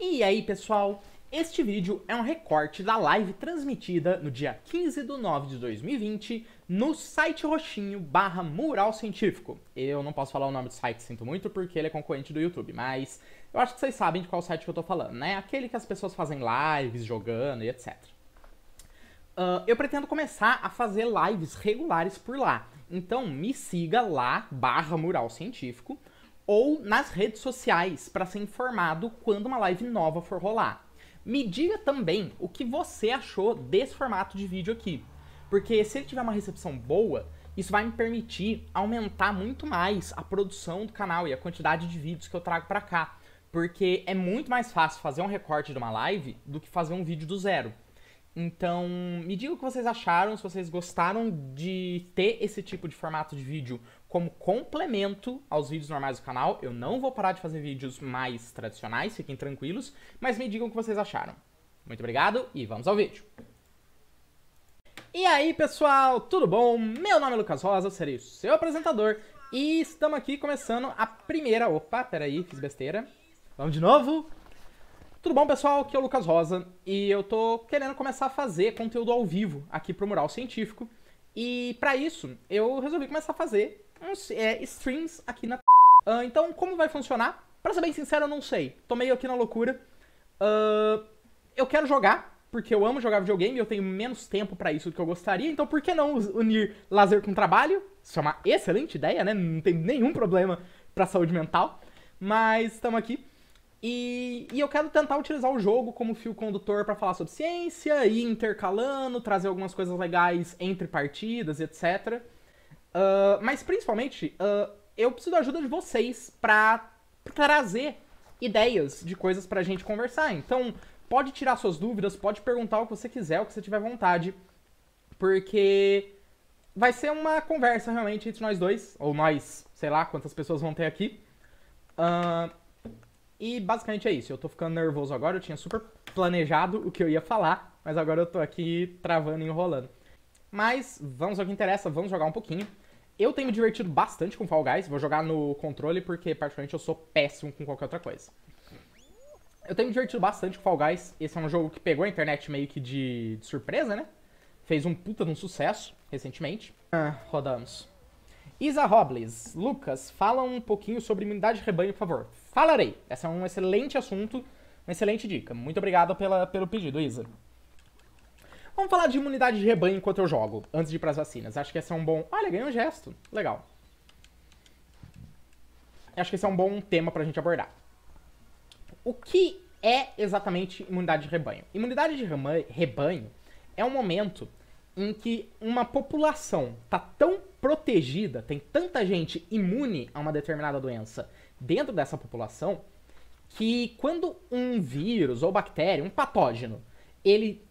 E aí pessoal, este vídeo é um recorte da live transmitida no dia 15 de 9 de 2020 no site roxinho barra mural científico. Eu não posso falar o nome do site, sinto muito, porque ele é concorrente do YouTube, mas eu acho que vocês sabem de qual site que eu tô falando, né? Aquele que as pessoas fazem lives, jogando e etc. Uh, ah, eu pretendo começar a fazer lives regulares por lá. Então me siga lá, barra mural científico, ou nas redes sociais para ser informado quando uma live nova for rolar. Me diga também o que você achou desse formato de vídeo aqui, porque se ele tiver uma recepção boa, isso vai me permitir aumentar muito mais a produção do canal e a quantidade de vídeos que eu trago para cá, porque é muito mais fácil fazer um recorte de uma live do que fazer um vídeo do zero. Então, me diga o que vocês acharam, se vocês gostaram de ter esse tipo de formato de vídeo como complemento aos vídeos normais do canal. Eu não vou parar de fazer vídeos mais tradicionais, fiquem tranquilos, mas me digam o que vocês acharam. Muito obrigado e vamos ao vídeo. E aí, pessoal, tudo bom? Meu nome é Lucas Rosa, serei o seu apresentador e estamos aqui começando a primeira... Opa, peraí, fiz besteira. Vamos de novo? Tudo bom, pessoal? Aqui é o Lucas Rosa e eu tô querendo começar a fazer conteúdo ao vivo aqui pro Mural Científico. E para isso, eu resolvi começar a fazer uns é, strings aqui na. Uh, então, como vai funcionar? Pra ser bem sincero, eu não sei. Tô meio aqui na loucura. Uh, eu quero jogar, porque eu amo jogar videogame, eu tenho menos tempo para isso do que eu gostaria, então por que não unir lazer com trabalho? Isso é uma excelente ideia, né? Não tem nenhum problema pra saúde mental. Mas estamos aqui. E, e, eu quero tentar utilizar o jogo como fio condutor para falar sobre ciência, ir intercalando, trazer algumas coisas legais entre partidas, etc. Ah, mas principalmente, uh, eu preciso da ajuda de vocês pra trazer ideias de coisas pra gente conversar. Então, pode tirar suas dúvidas, pode perguntar o que você quiser, o que você tiver vontade, porque vai ser uma conversa realmente entre nós dois, ou nós, sei lá quantas pessoas vão ter aqui. Uh, e basicamente é isso. Eu tô ficando nervoso agora, eu tinha super planejado o que eu ia falar, mas agora eu tô aqui travando e enrolando. Mas vamos ao que interessa, vamos jogar um pouquinho. Eu tenho me divertido bastante com Fall Guys, vou jogar no controle porque, particularmente, eu sou péssimo com qualquer outra coisa. Eu tenho me divertido bastante com Fall Guys, esse é um jogo que pegou a internet meio que de, de surpresa, né? Fez um puta de um sucesso, recentemente. Ah, rodamos. Isa Robles, Lucas, fala um pouquinho sobre imunidade de rebanho, por favor. Falarei, esse é um excelente assunto, uma excelente dica. Muito obrigado pela, pelo pedido, Isa. Vamos falar de imunidade de rebanho enquanto eu jogo, antes de ir pras vacinas. Acho que esse é um bom... Olha, ganhei um gesto. Legal. Acho que esse é um bom tema pra gente abordar. O que é exatamente imunidade de rebanho? Imunidade de rebanho é um momento em que uma população tá tão protegida, tem tanta gente imune a uma determinada doença dentro dessa população, que quando um vírus ou bactéria, um patógeno, ele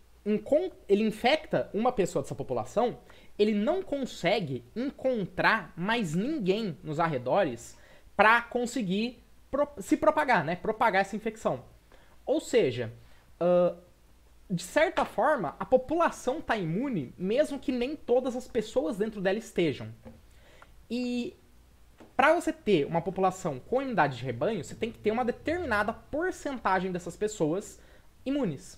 ele infecta uma pessoa dessa população, ele não consegue encontrar mais ninguém nos arredores para conseguir pro se propagar, né? Propagar essa infecção. Ou seja, uh, de certa forma, a população está imune, mesmo que nem todas as pessoas dentro dela estejam. E para você ter uma população com imunidade de rebanho, você tem que ter uma determinada porcentagem dessas pessoas imunes.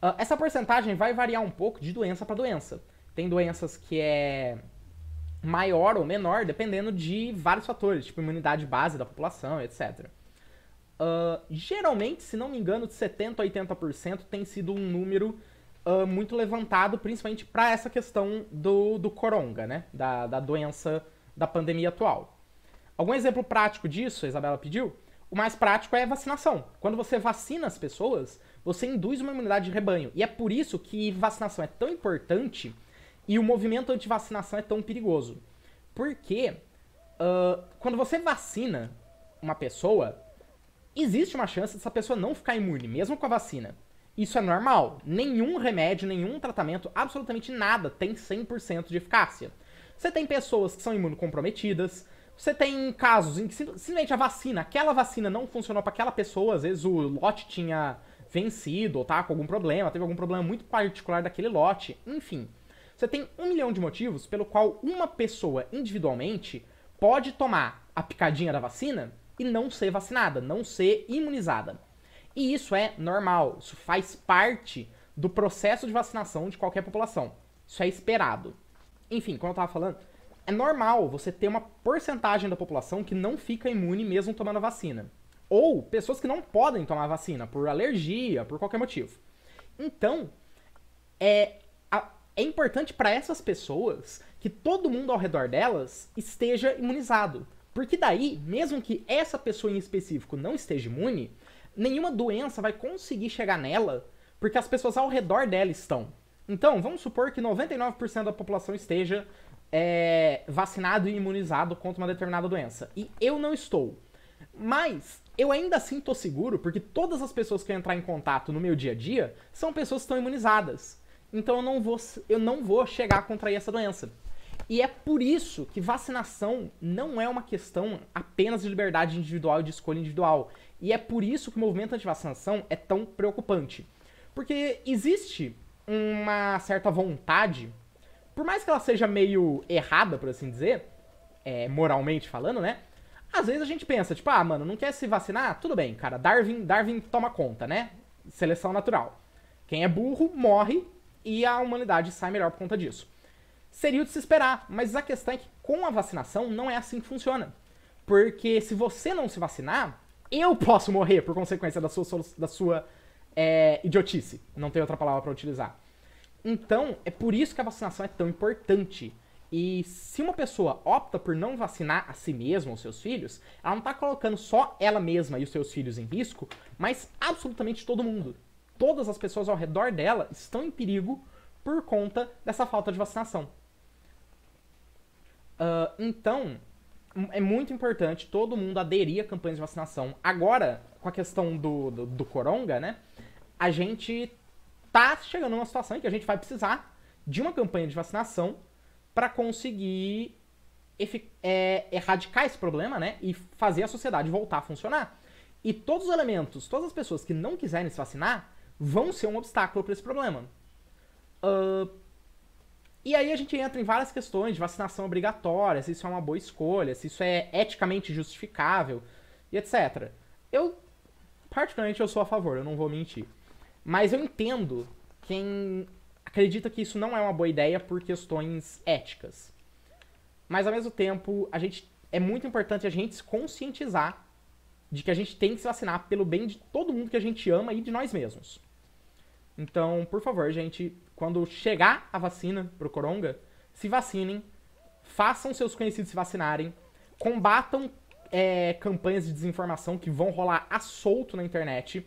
Uh, essa porcentagem vai variar um pouco de doença para doença. Tem doenças que é maior ou menor dependendo de vários fatores, tipo imunidade base da população, etc. Uh, ah, geralmente, se não me engano, de 70% a 80% tem sido um número uh, muito levantado, principalmente para essa questão do, do coronga, né? Da, da doença da pandemia atual. Algum exemplo prático disso, a Isabela pediu? O mais prático é vacinação. Quando você vacina as pessoas, você induz uma imunidade de rebanho. E é por isso que vacinação é tão importante e o movimento anti-vacinação é tão perigoso. Porque uh, quando você vacina uma pessoa, existe uma chance dessa pessoa não ficar imune, mesmo com a vacina. Isso é normal. Nenhum remédio, nenhum tratamento, absolutamente nada tem 100% de eficácia. Você tem pessoas que são imunocomprometidas, você tem casos em que simplesmente a vacina, aquela vacina não funcionou para aquela pessoa, às vezes o lote tinha vencido, ou tá com algum problema, teve algum problema muito particular daquele lote, enfim. Você tem um milhão de motivos pelo qual uma pessoa individualmente pode tomar a picadinha da vacina e não ser vacinada, não ser imunizada. E isso é normal, isso faz parte do processo de vacinação de qualquer população. Isso é esperado. Enfim, como eu tava falando, é normal você ter uma porcentagem da população que não fica imune mesmo tomando a vacina. Ou pessoas que não podem tomar vacina por alergia, por qualquer motivo. Então, é, a, é importante para essas pessoas que todo mundo ao redor delas esteja imunizado. Porque daí, mesmo que essa pessoa em específico não esteja imune, nenhuma doença vai conseguir chegar nela porque as pessoas ao redor dela estão. Então, vamos supor que 99% da população esteja é, vacinado e imunizado contra uma determinada doença. E eu não estou. Mas eu ainda assim tô seguro porque todas as pessoas que eu entrar em contato no meu dia a dia são pessoas que estão imunizadas. Então eu não vou, eu não vou chegar a contrair essa doença. E é por isso que vacinação não é uma questão apenas de liberdade individual e de escolha individual. E é por isso que o movimento anti-vacinação é tão preocupante. Porque existe uma certa vontade, por mais que ela seja meio errada, por assim dizer, é, moralmente falando, né? Às vezes a gente pensa, tipo, ah, mano, não quer se vacinar? Tudo bem, cara. Darwin, Darwin toma conta, né? Seleção natural. Quem é burro morre e a humanidade sai melhor por conta disso. Seria o de se esperar, mas a questão é que com a vacinação não é assim que funciona. Porque se você não se vacinar, eu posso morrer por consequência da sua, da sua é, idiotice. Não tem outra palavra para utilizar. Então, é por isso que a vacinação é tão importante. E se uma pessoa opta por não vacinar a si mesma ou seus filhos, ela não está colocando só ela mesma e os seus filhos em risco, mas absolutamente todo mundo. Todas as pessoas ao redor dela estão em perigo por conta dessa falta de vacinação. Uh, então, é muito importante todo mundo aderir a campanhas de vacinação. Agora, com a questão do, do, do coronga, né? A gente tá chegando numa situação em que a gente vai precisar de uma campanha de vacinação para conseguir é, erradicar esse problema, né? E fazer a sociedade voltar a funcionar. E todos os elementos, todas as pessoas que não quiserem se vacinar, vão ser um obstáculo para esse problema. Uh, e aí a gente entra em várias questões de vacinação obrigatória, se isso é uma boa escolha, se isso é eticamente justificável e etc. Eu, particularmente, eu sou a favor, eu não vou mentir. Mas eu entendo quem acredita que isso não é uma boa ideia por questões éticas. Mas ao mesmo tempo, a gente é muito importante a gente se conscientizar de que a gente tem que se vacinar pelo bem de todo mundo que a gente ama e de nós mesmos. Então, por favor, gente, quando chegar a vacina pro coronga, se vacinem, façam seus conhecidos se vacinarem, combatam é, campanhas de desinformação que vão rolar a solto na internet.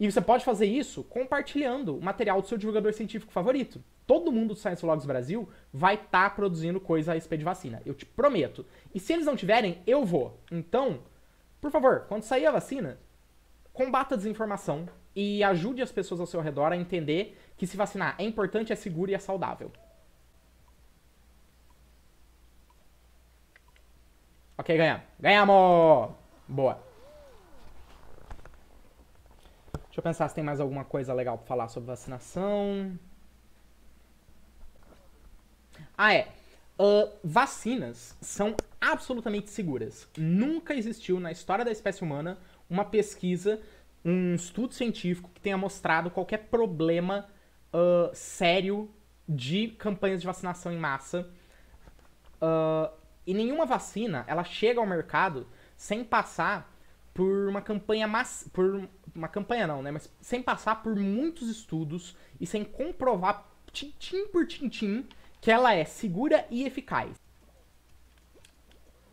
E você pode fazer isso compartilhando o material do seu divulgador científico favorito. Todo mundo do Science Logs Brasil vai estar tá produzindo coisa a respeito de vacina. Eu te prometo. E se eles não tiverem, eu vou. Então, por favor, quando sair a vacina, combata a desinformação e ajude as pessoas ao seu redor a entender que se vacinar é importante, é seguro e é saudável. Ok, ganhamos. Ganhamos! Boa. Deixa eu pensar se tem mais alguma coisa legal para falar sobre vacinação. Ah, é. Uh, vacinas são absolutamente seguras. Nunca existiu na história da espécie humana uma pesquisa, um estudo científico que tenha mostrado qualquer problema uh, sério de campanhas de vacinação em massa. Uh, e nenhuma vacina ela chega ao mercado sem passar por uma campanha mass... por uma campanha não, né, mas sem passar por muitos estudos e sem comprovar tintim por tintim que ela é segura e eficaz.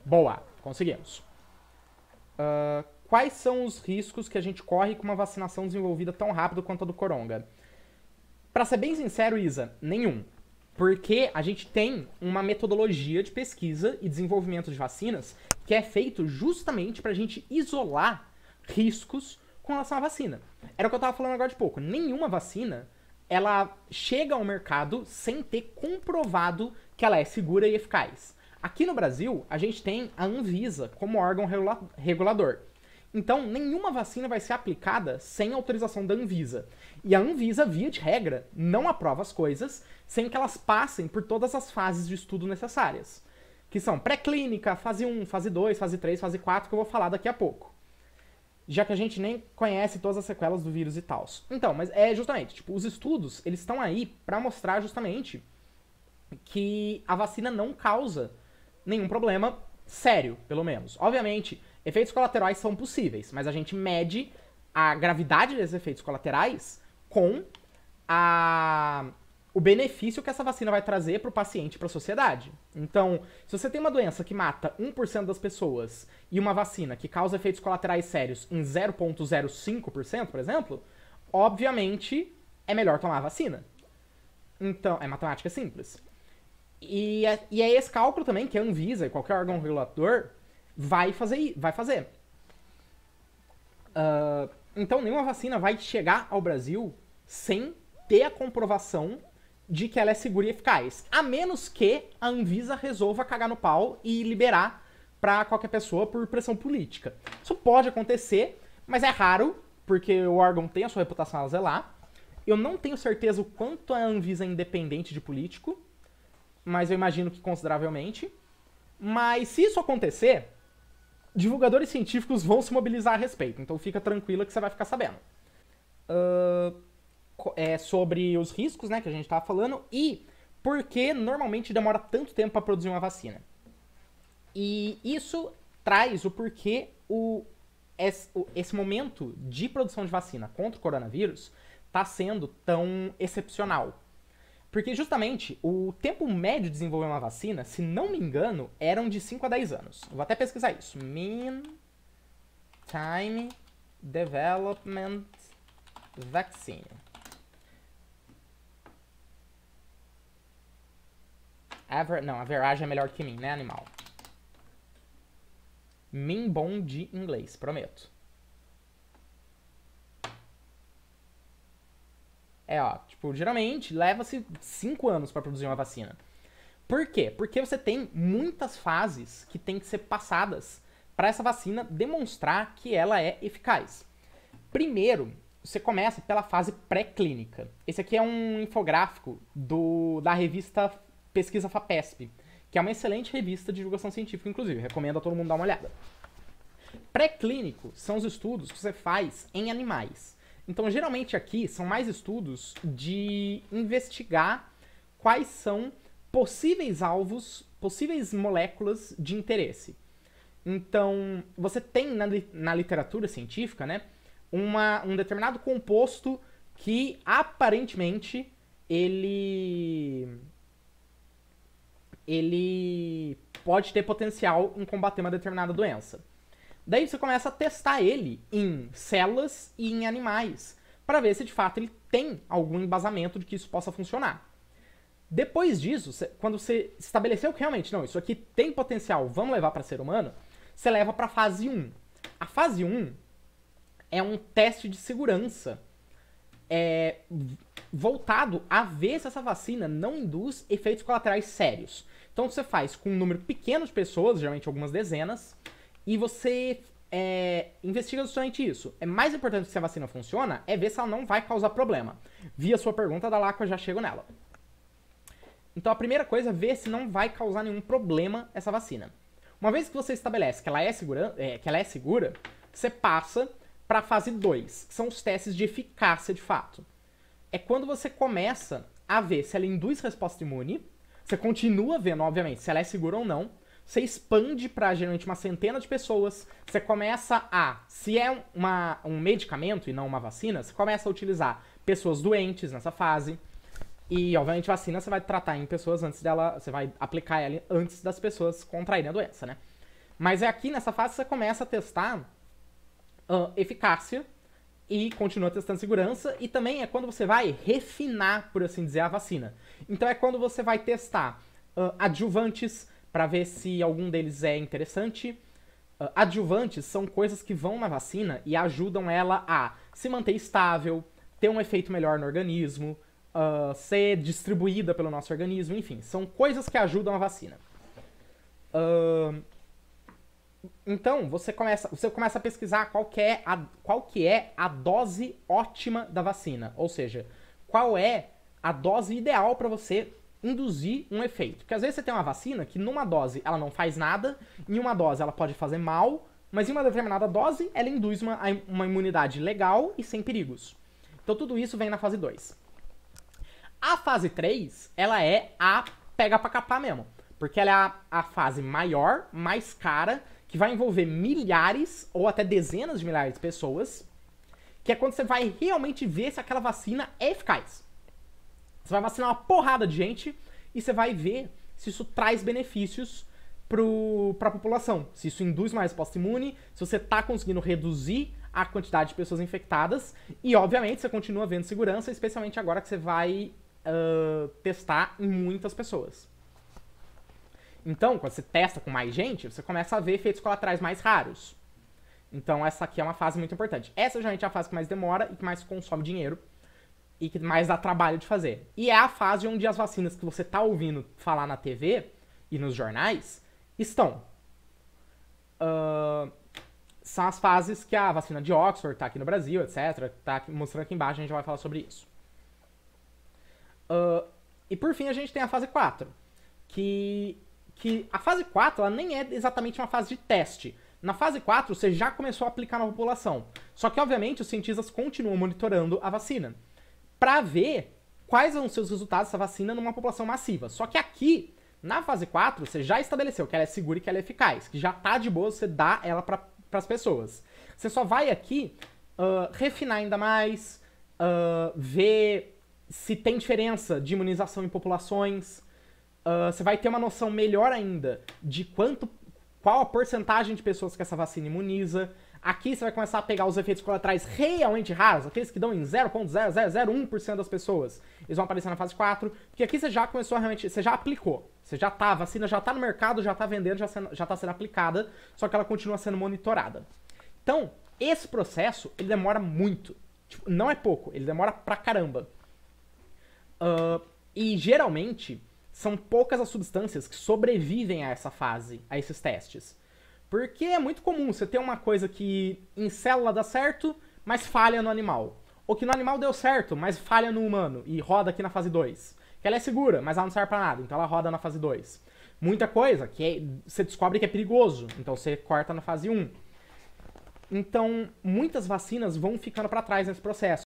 Boa, conseguimos. Uh, quais são os riscos que a gente corre com uma vacinação desenvolvida tão rápido quanto a do coronga? Para ser bem sincero, Isa, nenhum. Porque a gente tem uma metodologia de pesquisa e desenvolvimento de vacinas que é feito justamente para a gente isolar riscos com relação à vacina. Era o que eu estava falando agora de pouco. Nenhuma vacina ela chega ao mercado sem ter comprovado que ela é segura e eficaz. Aqui no Brasil, a gente tem a Anvisa como órgão regula regulador. Então, nenhuma vacina vai ser aplicada sem autorização da Anvisa. E a Anvisa, via de regra, não aprova as coisas sem que elas passem por todas as fases de estudo necessárias que são pré-clínica, fase 1, fase 2, fase 3, fase 4, que eu vou falar daqui a pouco. Já que a gente nem conhece todas as sequelas do vírus e tal. Então, mas é justamente, tipo, os estudos, eles estão aí para mostrar justamente que a vacina não causa nenhum problema sério, pelo menos. Obviamente, efeitos colaterais são possíveis, mas a gente mede a gravidade desses efeitos colaterais com a o benefício que essa vacina vai trazer para o paciente e para a sociedade. Então, se você tem uma doença que mata 1% das pessoas e uma vacina que causa efeitos colaterais sérios em 0,05%, por exemplo, obviamente é melhor tomar a vacina. Então, é matemática simples. E é, e é esse cálculo também que a Anvisa e qualquer órgão regulador vai fazer. Vai fazer. Uh, então, nenhuma vacina vai chegar ao Brasil sem ter a comprovação de que ela é segura e eficaz. A menos que a Anvisa resolva cagar no pau e liberar para qualquer pessoa por pressão política. Isso pode acontecer, mas é raro, porque o órgão tem a sua reputação a zelar. Eu não tenho certeza o quanto a Anvisa é independente de político, mas eu imagino que consideravelmente. Mas se isso acontecer, divulgadores científicos vão se mobilizar a respeito, então fica tranquila que você vai ficar sabendo. Uh, é, sobre os riscos, né, que a gente estava falando, e por que normalmente demora tanto tempo para produzir uma vacina. E isso traz o porquê o, esse, o, esse momento de produção de vacina contra o coronavírus está sendo tão excepcional. Porque justamente o tempo médio de desenvolver uma vacina, se não me engano, eram de 5 a 10 anos. Vou até pesquisar isso. Mean Time Development Vaccine. Não, Não, average é melhor que mim, né, animal? Mim bom de inglês, prometo. É, ó, tipo, geralmente leva-se cinco anos para produzir uma vacina. Por quê? Porque você tem muitas fases que tem que ser passadas para essa vacina demonstrar que ela é eficaz. Primeiro, você começa pela fase pré-clínica. Esse aqui é um infográfico do, da revista pesquisa FAPESP, que é uma excelente revista de divulgação científica, inclusive. Recomendo a todo mundo dar uma olhada. Pré-clínico são os estudos que você faz em animais. Então, geralmente aqui são mais estudos de investigar quais são possíveis alvos, possíveis moléculas de interesse. Então, você tem na, na literatura científica, né, uma, um determinado composto que aparentemente ele ele pode ter potencial em combater uma determinada doença. Daí você começa a testar ele em células e em animais, para ver se de fato ele tem algum embasamento de que isso possa funcionar. Depois disso, quando você estabeleceu que realmente, não, isso aqui tem potencial, vamos levar para ser humano, você leva para a fase 1. A fase 1 é um teste de segurança é, voltado a ver se essa vacina não induz efeitos colaterais sérios. Então você faz com um número pequeno de pessoas, geralmente algumas dezenas, e você é, investiga justamente isso. É mais importante se a vacina funciona, é ver se ela não vai causar problema. Via sua pergunta da Laco, eu já chego nela. Então a primeira coisa é ver se não vai causar nenhum problema essa vacina. Uma vez que você estabelece que ela é segura, é, que ela é segura você passa para a fase 2, que são os testes de eficácia de fato. É quando você começa a ver se ela induz resposta imune, você continua vendo, obviamente, se ela é segura ou não, você expande para geralmente uma centena de pessoas, você começa a, se é uma, um medicamento e não uma vacina, você começa a utilizar pessoas doentes nessa fase. E, obviamente, vacina você vai tratar em pessoas antes dela, você vai aplicar ela antes das pessoas contraírem a doença, né? Mas é aqui nessa fase que você começa a testar uh, eficácia e continua testando segurança. E também é quando você vai refinar, por assim dizer, a vacina. Então é quando você vai testar uh, adjuvantes para ver se algum deles é interessante. Uh, adjuvantes são coisas que vão na vacina e ajudam ela a se manter estável, ter um efeito melhor no organismo, uh, ser distribuída pelo nosso organismo, enfim, são coisas que ajudam a vacina. Então, você começa, você começa a pesquisar qual que, é a, qual que é a dose ótima da vacina. Ou seja, qual é a dose ideal para você induzir um efeito. Porque às vezes você tem uma vacina que numa dose ela não faz nada, em uma dose ela pode fazer mal, mas em uma determinada dose ela induz uma, uma imunidade legal e sem perigos. Então tudo isso vem na fase 2. A fase 3, ela é a pega pra capar mesmo. Porque ela é a, a fase maior, mais cara que vai envolver milhares ou até dezenas de milhares de pessoas, que é quando você vai realmente ver se aquela vacina é eficaz. Você vai vacinar uma porrada de gente e você vai ver se isso traz benefícios para a população, se isso induz mais resposta imune, se você está conseguindo reduzir a quantidade de pessoas infectadas e, obviamente, você continua vendo segurança, especialmente agora que você vai uh, testar em muitas pessoas. Então, quando você testa com mais gente, você começa a ver efeitos colaterais mais raros. Então, essa aqui é uma fase muito importante. Essa geralmente é a fase que mais demora e que mais consome dinheiro e que mais dá trabalho de fazer. E é a fase onde as vacinas que você está ouvindo falar na TV e nos jornais estão. Uh, são as fases que a vacina de Oxford está aqui no Brasil, etc. Tá aqui, mostrando aqui embaixo, a gente vai falar sobre isso. Uh, e por fim, a gente tem a fase 4, que que a fase 4 ela nem é exatamente uma fase de teste. Na fase 4, você já começou a aplicar na população. Só que, obviamente, os cientistas continuam monitorando a vacina para ver quais vão ser os resultados dessa vacina numa população massiva. Só que aqui, na fase 4, você já estabeleceu que ela é segura e que ela é eficaz, que já tá de boa você dá ela para as pessoas. Você só vai aqui uh, refinar ainda mais, uh, ver se tem diferença de imunização em populações, ah, você vai ter uma noção melhor ainda de quanto, qual a porcentagem de pessoas que essa vacina imuniza. Aqui você vai começar a pegar os efeitos colaterais realmente raros, aqueles que dão em 0.0001% das pessoas. Eles vão aparecer na fase 4, porque aqui você já começou realmente, você já aplicou. Você já tá, a vacina já tá no mercado, já tá vendendo, já, sendo, já tá sendo aplicada, só que ela continua sendo monitorada. Então, esse processo, ele demora muito. Tipo, não é pouco, ele demora pra caramba. Uh, e geralmente, são poucas as substâncias que sobrevivem a essa fase, a esses testes. Porque é muito comum você ter uma coisa que em célula dá certo, mas falha no animal. Ou que no animal deu certo, mas falha no humano e roda aqui na fase 2. Que ela é segura, mas ela não serve pra nada, então ela roda na fase 2. Muita coisa que é, você descobre que é perigoso, então você corta na fase 1. Um. Então, muitas vacinas vão ficando para trás nesse processo.